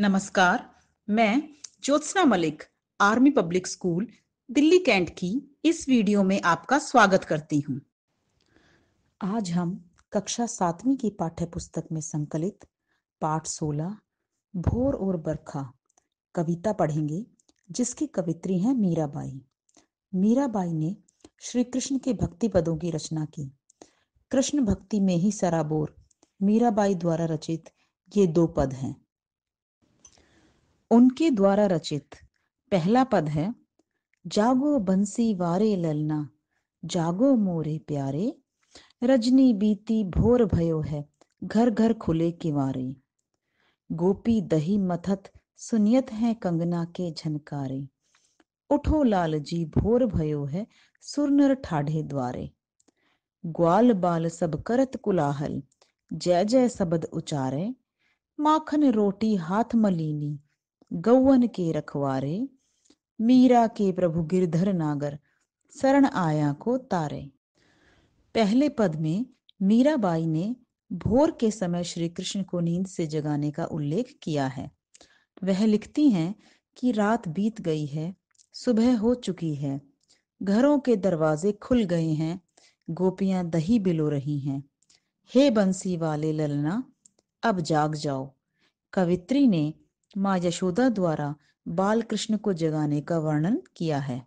नमस्कार मैं Jyotsna Malik army public school Delhi cantt की इस वीडियो में आपका स्वागत करती हूँ आज हम कक्षा सातवीं की पाठ्य पुस्तक में संकलित पाठ सोलह भोर और बरखा कविता पढ़ेंगे जिसकी कवित्री हैं मीराबाई मीराबाई ने श्री कृष्ण के भक्ति पदों की रचना की कृष्ण भक्ति में ही सराबोर मीराबाई द्वारा रचित ये दो पद हैं उनके द्वारा रचित पहला पद है जागो बंसी वारे ललना जागो मोरे प्यारे रजनी बीती भोर भयो है घर घर खुले किवारे गोपी दही मथत सुनियत है कंगना के झनकारे उठो लाल जी भोर भयो है सुरनर ठाढ़े द्वारे ग्वाल बाल सब करत कुलाहल जय जय सबद उचारे माखन रोटी हाथ मलीनी गौवन के रखवारे मीरा के प्रभु गिरधर नागर शरण आया को तारे पहले पद में मीराबाई ने भोर के समय श्री कृष्ण को नींद से जगाने का उल्लेख किया है वह लिखती हैं कि रात बीत गई है सुबह हो चुकी है घरों के दरवाजे खुल गए हैं गोपियां दही बिलो रही हैं हे बंसी वाले ललना अब जाग जाओ कवित्री ने माँ यशोदा द्वारा बाल कृष्ण को जगाने का वर्णन किया है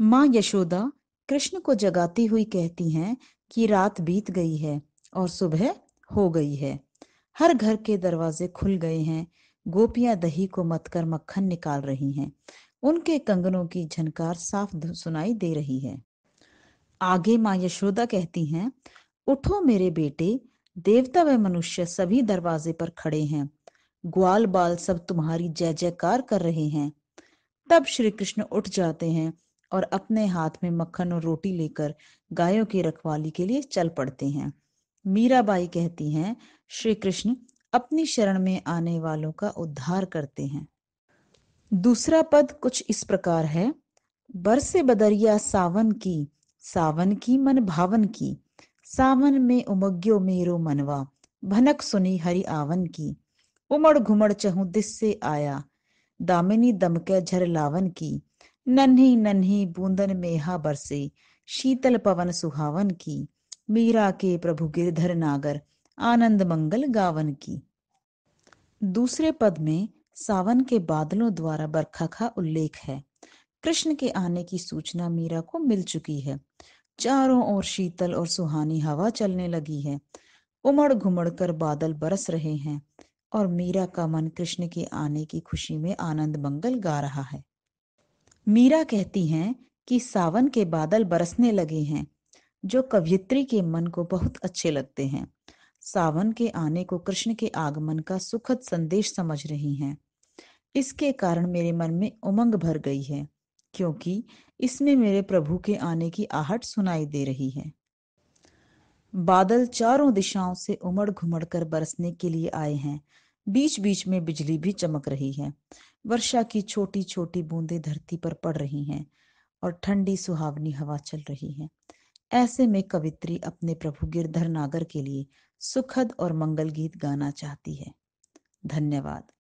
माँ यशोदा कृष्ण को जगाती हुई कहती हैं कि रात बीत गई है और सुबह हो गई है हर घर के दरवाजे खुल गए हैं गोपियां दही को मतकर मक्खन निकाल रही हैं उनके कंगनों की झनकार साफ सुनाई दे रही है आगे माँ यशोदा कहती हैं उठो मेरे बेटे देवता व मनुष्य सभी दरवाजे पर खड़े हैं ग्वाल बाल सब तुम्हारी जय जयकार कर रहे हैं तब श्री कृष्ण उठ जाते हैं और अपने हाथ में मक्खन और रोटी लेकर गायों की रखवाली के लिए चल पड़ते हैं मीराबाई कहती हैं श्री कृष्ण अपनी शरण में आने वालों का उद्धार करते हैं दूसरा पद कुछ इस प्रकार है बरसे बदरिया सावन की सावन की मन भावन की सावन में उमग्यो मेरो मनवा भनक सुनी हरि आवन की उमड़ घुमड़ चहु दिस से आया दामिनी दमके झर लावन की नन्ही नन्ही बूंदन मेहा बरसे शीतल पवन सुहावन की मीरा के प्रभु गिरधर नागर आनंद मंगल गावन की दूसरे पद में सावन के बादलों द्वारा बरखा का उल्लेख है कृष्ण के आने की सूचना मीरा को मिल चुकी है चारों ओर शीतल और सुहानी हवा चलने लगी है उमड़ घुमड़ कर बादल बरस रहे हैं और मीरा का मन कृष्ण के आने की खुशी में आनंद मंगल गा रहा है मीरा कहती हैं कि सावन के बादल बरसने लगे हैं जो कवियत्री के मन को बहुत अच्छे लगते हैं सावन के आने को कृष्ण के आगमन का सुखद संदेश समझ रही हैं इसके कारण मेरे मन में उमंग भर गई है क्योंकि इसमें मेरे प्रभु के आने की आहट सुनाई दे रही है बादल चारों दिशाओं से उमड़ घुमड़ कर बरसने के लिए आए हैं बीच बीच में बिजली भी चमक रही है वर्षा की छोटी छोटी बूंदे धरती पर पड़ रही हैं और ठंडी सुहावनी हवा चल रही है ऐसे में कवित्री अपने प्रभु गिरधर नागर के लिए सुखद और मंगल गीत गाना चाहती है धन्यवाद